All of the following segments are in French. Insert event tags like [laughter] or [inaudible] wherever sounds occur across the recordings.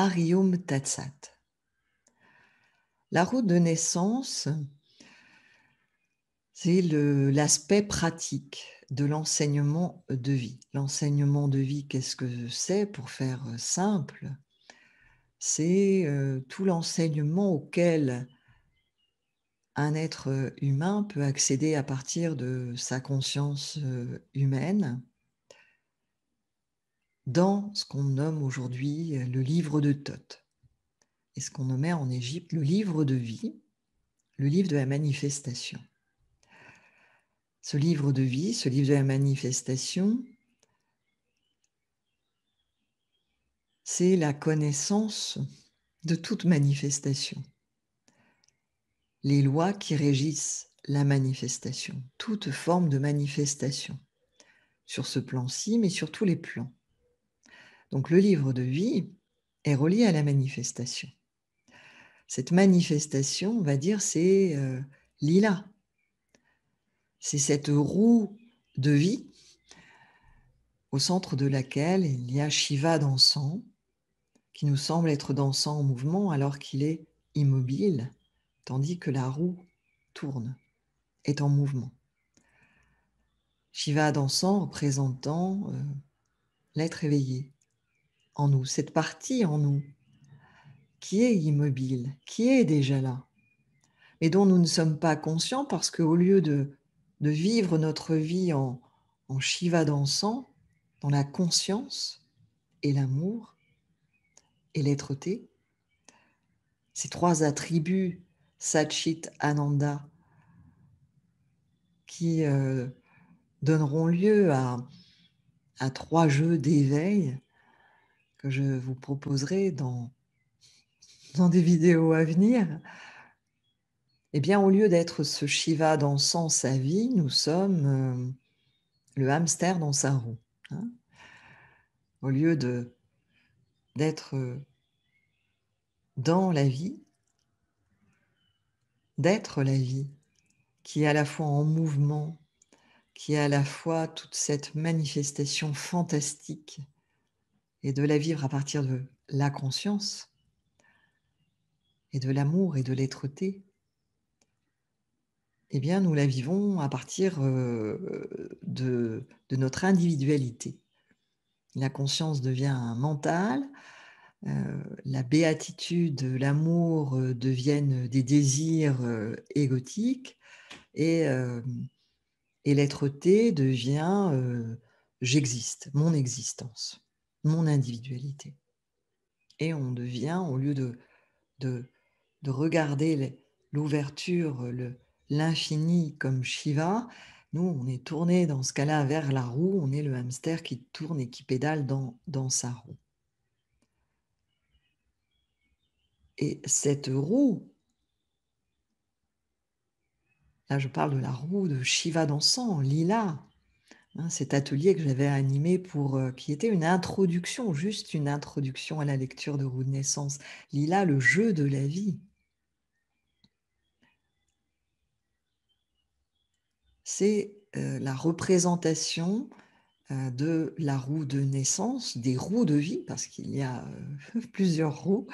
Arium Tatsat. La route de naissance, c'est l'aspect pratique de l'enseignement de vie. L'enseignement de vie, qu'est-ce que c'est pour faire euh, simple C'est euh, tout l'enseignement auquel un être humain peut accéder à partir de sa conscience euh, humaine dans ce qu'on nomme aujourd'hui euh, le livre de Thoth, et ce qu'on nommait en Égypte le livre de vie, le livre de la manifestation. Ce livre de vie, ce livre de la manifestation, c'est la connaissance de toute manifestation. Les lois qui régissent la manifestation, toute forme de manifestation, sur ce plan-ci, mais sur tous les plans. Donc le livre de vie est relié à la manifestation. Cette manifestation, on va dire, c'est euh, lila. C'est cette roue de vie au centre de laquelle il y a Shiva dansant, qui nous semble être dansant en mouvement alors qu'il est immobile, tandis que la roue tourne, est en mouvement. Shiva dansant représentant euh, l'être éveillé, en nous, cette partie en nous qui est immobile, qui est déjà là, mais dont nous ne sommes pas conscients parce qu'au lieu de, vivre notre vie en, en Shiva dansant, dans la conscience et l'amour et lêtre ces trois attributs, Satchit, Ananda, qui euh, donneront lieu à, à trois jeux d'éveil je vous proposerai dans, dans des vidéos à venir, et eh bien, au lieu d'être ce Shiva dansant sa vie, nous sommes euh, le hamster dans sa roue. Hein. au lieu de d'être euh, dans la vie, d'être la vie, qui est à la fois en mouvement, qui est à la fois toute cette manifestation fantastique et de la vivre à partir de la conscience et de l'amour et de l'être-té, eh bien, nous la vivons à partir euh, de, notre individualité. La conscience devient mentale, euh, la béatitude, l'amour euh, deviennent des désirs égotiques et, et lêtre devient j'existe, mon existence mon individualité. Et on devient, au lieu de, de, regarder l'ouverture, l'infini comme Shiva, nous, on est tourné dans ce cas-là vers la roue, on est le hamster qui tourne et qui pédale dans, dans sa roue. Et cette roue, là je parle de la roue de Shiva dansant, lila, Hein, cet atelier que j'avais animé pour euh, qui était une introduction, juste une introduction à la lecture de Roue de naissance. Lila, le jeu de la vie. C'est euh, la représentation euh, de la roue de naissance, des roues de vie, parce qu'il y a [laughs] plusieurs roues,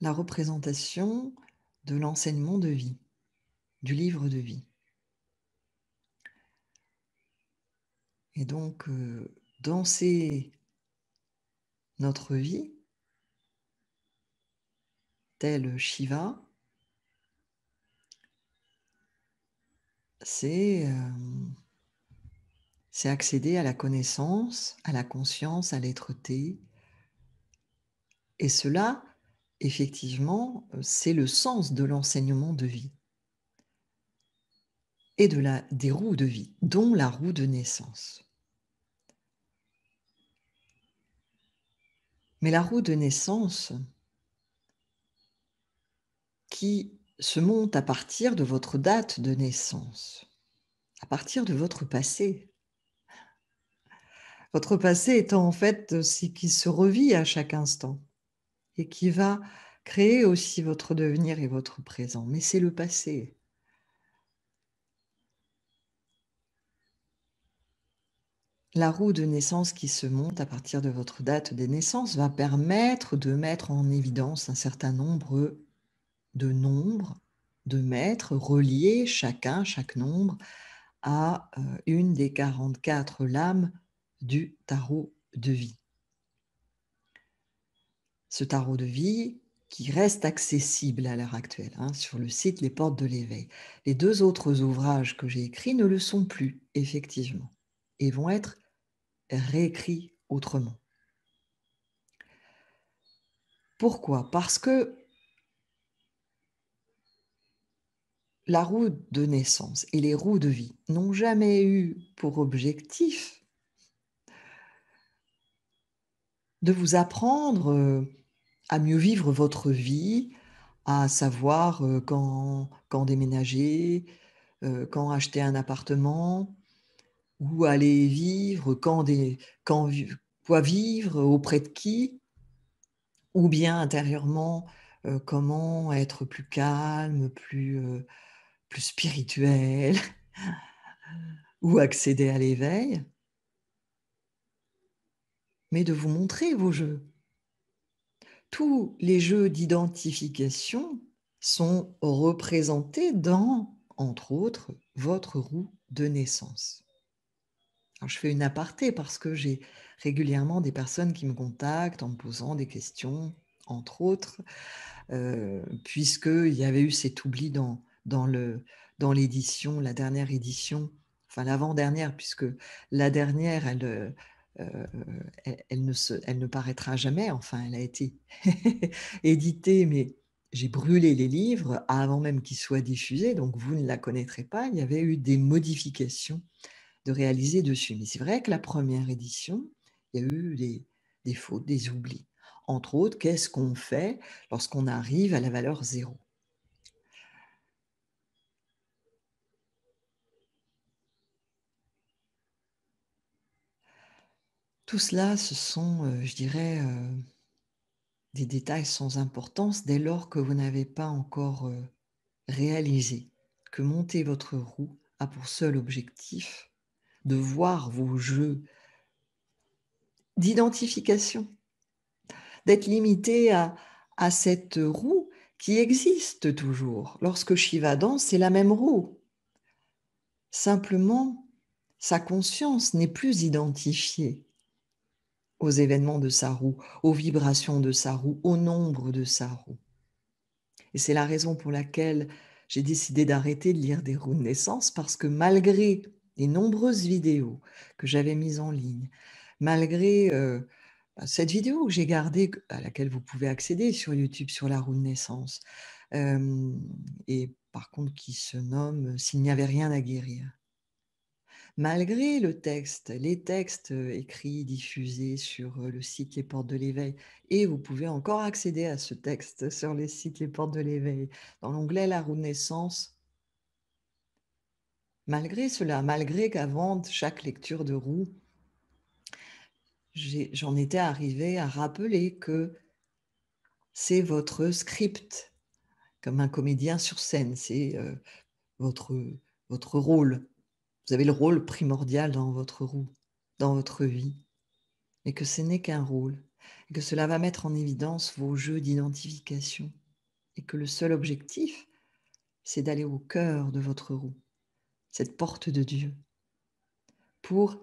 la représentation de l'enseignement de vie, du livre de vie. Et donc, euh, danser notre vie, tel Shiva, euh, c'est accéder à la connaissance, à la conscience, à l'être-té. Et cela, effectivement, c'est le sens de l'enseignement de vie et de la, des roues de vie, dont la roue de naissance. Mais la roue de naissance qui se monte à partir de votre date de naissance, à partir de votre passé. Votre passé étant en fait ce qui se revit à chaque instant et qui va créer aussi votre devenir et votre présent. Mais c'est le passé. La roue de naissance qui se monte à partir de votre date des naissances va permettre de mettre en évidence un certain nombre de nombres, de mètres reliés chacun, chaque nombre, à euh, une des 44 lames du tarot de vie. Ce tarot de vie qui reste accessible à l'heure actuelle hein, sur le site Les Portes de l'Éveil. Les deux autres ouvrages que j'ai écrits ne le sont plus, effectivement, et vont être réécrit autrement. Pourquoi Parce que la roue de naissance et les roues de vie n'ont jamais eu pour objectif de vous apprendre euh, à mieux vivre votre vie, à savoir euh, quand, quand déménager, euh, quand acheter un appartement, où aller vivre, quand, quoi vivre, auprès de qui, ou bien intérieurement, euh, comment être plus calme, plus, euh, plus spirituel, [laughs] ou accéder à l'éveil, mais de vous montrer vos jeux. Tous les jeux d'identification sont représentés dans, entre autres, votre roue de naissance je fais une aparté parce que j'ai régulièrement des personnes qui me contactent en me posant des questions, entre autres, euh, puisqu'il y avait eu cet oubli dans, dans, le, dans l'édition, la dernière édition, enfin l'avant-dernière, puisque la dernière, elle, euh, ne se, elle ne paraîtra jamais, enfin elle a été [laughs] éditée, mais j'ai brûlé les livres avant même qu'ils soient diffusés, donc vous ne la connaîtrez pas, il y avait eu des modifications réaliser dessus. Mais c'est vrai que la première édition, il y a eu des, des fautes, des oublis. Entre autres, qu'est-ce qu'on fait lorsqu'on arrive à la valeur zéro Tout cela, ce sont, euh, je dirais, euh, des détails sans importance dès lors que vous n'avez pas encore euh, réalisé que monter votre roue a pour seul objectif de voir vos jeux d'identification, d'être limité à, à cette roue qui existe toujours. Lorsque Shiva danse, c'est la même roue. Simplement, sa conscience n'est plus identifiée aux événements de sa roue, aux vibrations de sa roue, au nombre de sa roue. Et c'est la raison pour laquelle j'ai décidé d'arrêter de lire des roues de naissance, parce que malgré des nombreuses vidéos que j'avais mises en ligne, malgré euh, bah, cette vidéo que j'ai gardée, à laquelle vous pouvez accéder sur YouTube sur la roue de naissance, euh, et par contre qui se nomme euh, S'il n'y avait rien à guérir. Malgré le texte, les textes écrits, diffusés sur le site Les Portes de l'Éveil, et vous pouvez encore accéder à ce texte [laughs] sur le site Les Portes de l'Éveil, dans l'onglet La roue de naissance, malgré cela, malgré qu'avant chaque lecture de roue, j'en étais arrivée à rappeler que c'est votre script, comme un comédien sur scène, c'est euh, votre, votre rôle. Vous avez le rôle primordial dans votre roue, dans votre vie, et que ce n'est qu'un rôle, et que cela va mettre en évidence vos jeux d'identification, et que le seul objectif, c'est d'aller au cœur de votre roue cette porte de Dieu, pour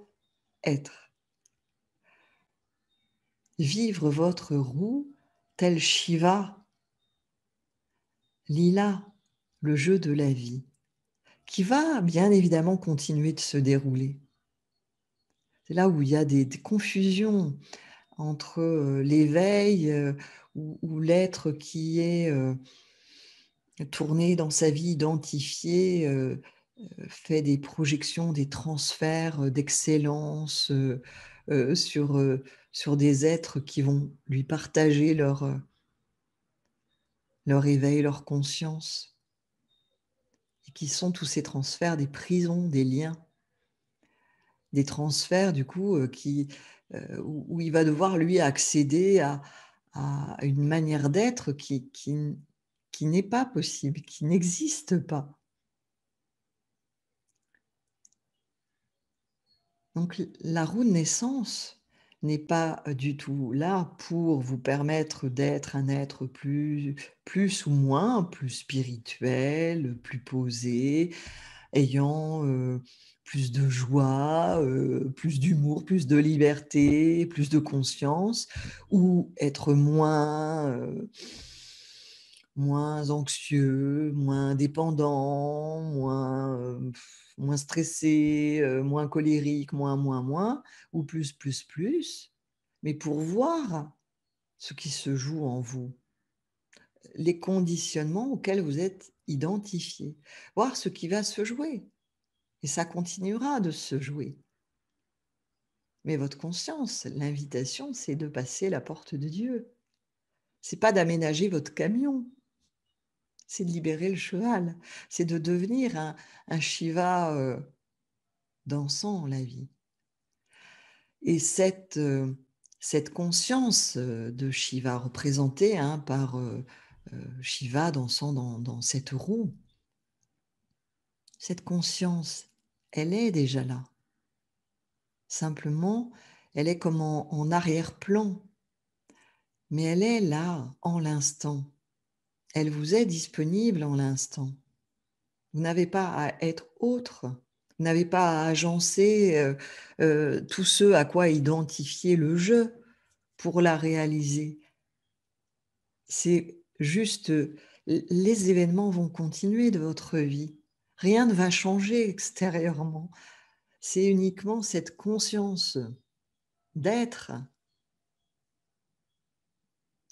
être. Vivre votre roue tel Shiva, Lila, le jeu de la vie, qui va bien évidemment continuer de se dérouler. C'est là où il y a des, confusions entre euh, l'éveil euh, ou, l'être qui est euh, tourné dans sa vie, identifié, euh, fait des projections, des transferts euh, d'excellence euh, sur, sur des êtres qui vont lui partager leur, leur éveil, leur conscience, et qui sont tous ces transferts des prisons, des liens, des transferts du coup qui, où, il va devoir lui accéder à, une manière d'être qui, qui n'est pas possible, qui n'existe pas. Donc la roue de naissance n'est pas euh, du tout là pour vous permettre d'être un être plus, plus ou moins, plus spirituel, plus posé, ayant euh, plus de joie, euh, plus d'humour, plus de liberté, plus de conscience, ou être moins moins anxieux, moins dépendant, moins, euh, moins stressé, euh, moins colérique, moins, moins, moins, ou plus, plus, plus, mais pour voir ce qui se joue en vous, les conditionnements auxquels vous êtes identifié, voir ce qui va se jouer. Et ça continuera de se jouer. Mais votre conscience, l'invitation, c'est de passer la porte de Dieu. C'est pas d'aménager votre camion, c'est de libérer le cheval, c'est de devenir un, Shiva euh, dansant la vie. Et cette, euh, conscience euh, de Shiva représentée hein, par euh, Shiva dansant dans, cette roue, cette conscience, elle est déjà là. Simplement, elle est comme en arrière-plan, mais elle est là, en l'instant elle vous est disponible en l'instant. Vous n'avez pas à être autre, vous n'avez pas à agencer tous ceux euh, tout ce à quoi identifier le jeu pour la réaliser. C'est juste, les événements vont continuer de votre vie. Rien ne va changer extérieurement. C'est uniquement cette conscience d'être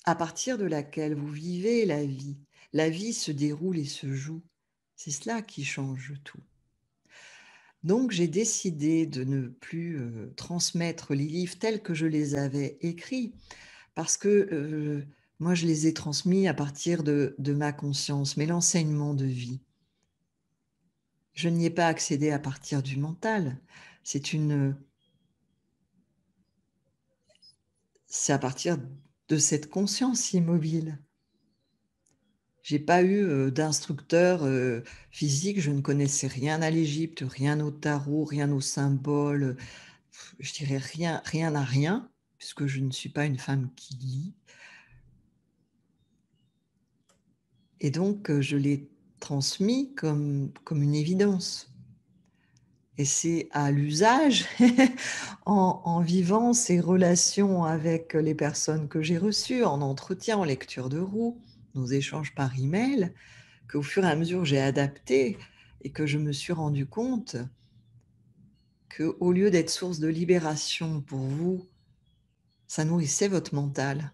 à partir de laquelle vous vivez la vie. La vie se déroule et se joue. C'est cela qui change tout. Donc j'ai décidé de ne plus euh, transmettre les livres tels que je les avais écrits, parce que euh, moi je les ai transmis à partir de, de ma conscience, mais l'enseignement de vie. Je n'y ai pas accédé à partir du mental. C'est une... C'est à partir de cette conscience immobile. J'ai pas eu euh, d'instructeur euh, physique, je ne connaissais rien à l'Égypte, rien au tarot, rien aux symboles, euh, je dirais rien, rien à rien, puisque je ne suis pas une femme qui lit. Et donc, je l'ai transmis comme, comme une évidence et c'est à l'usage, [laughs] en, vivant ces relations avec les personnes que j'ai reçues, en entretien, en lecture de roue, nos échanges par email, qu'au fur et à mesure j'ai adapté et que je me suis rendu compte que au lieu d'être source de libération pour vous, ça nourrissait votre mental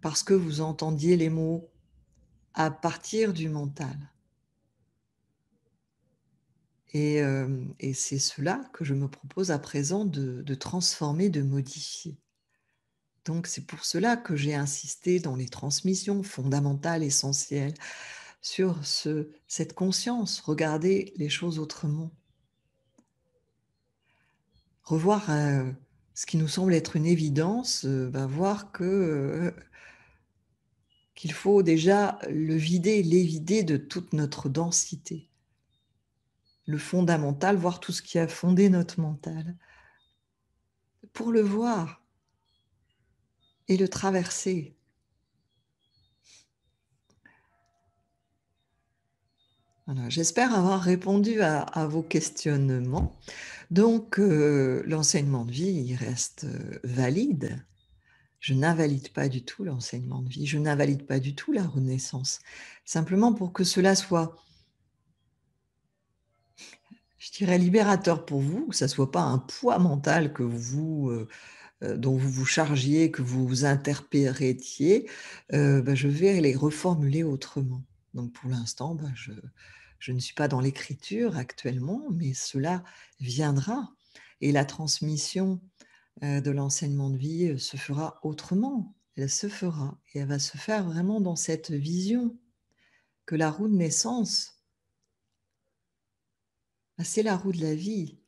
parce que vous entendiez les mots à partir du mental. Euh, et, c'est cela que je me propose à présent de, transformer, de modifier. Donc c'est pour cela que j'ai insisté dans les transmissions fondamentales, essentielles, sur cette conscience, regarder les choses autrement. Revoir euh, ce qui nous semble être une évidence, euh, ben, voir que qu'il faut déjà le vider, l'évider de toute notre densité le fondamental, voir tout ce qui a fondé notre mental, pour le voir et le traverser. J'espère avoir répondu à, vos questionnements. Donc, euh, l'enseignement de vie, il reste euh, valide. Je n'invalide pas du tout l'enseignement de vie, je n'invalide pas du tout la renaissance. Simplement pour que cela soit je dirais, libérateur pour vous, que ça ne soit pas un poids mental que vous, euh, euh, dont vous vous chargiez, que vous vous interprétiez, euh, bah, je vais les reformuler autrement. Donc pour l'instant, bah, je, ne suis pas dans l'écriture actuellement, mais cela viendra. Et la transmission de l'enseignement de vie se fera autrement. Elle se fera et elle va se faire vraiment dans cette vision que la roue de naissance ah, c'est la roue de la vie,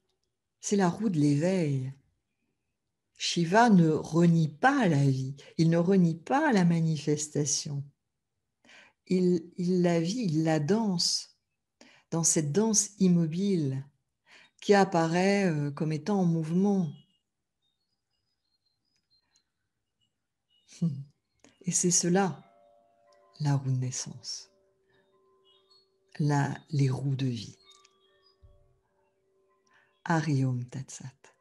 c'est la roue de l'éveil. Shiva ne renie pas la vie, il ne renie pas la manifestation. Il, la vit, il la danse, dans cette danse immobile qui apparaît euh, comme étant en mouvement. [laughs] Et c'est cela, la roue de naissance, les roues de vie. Arium Tetzat.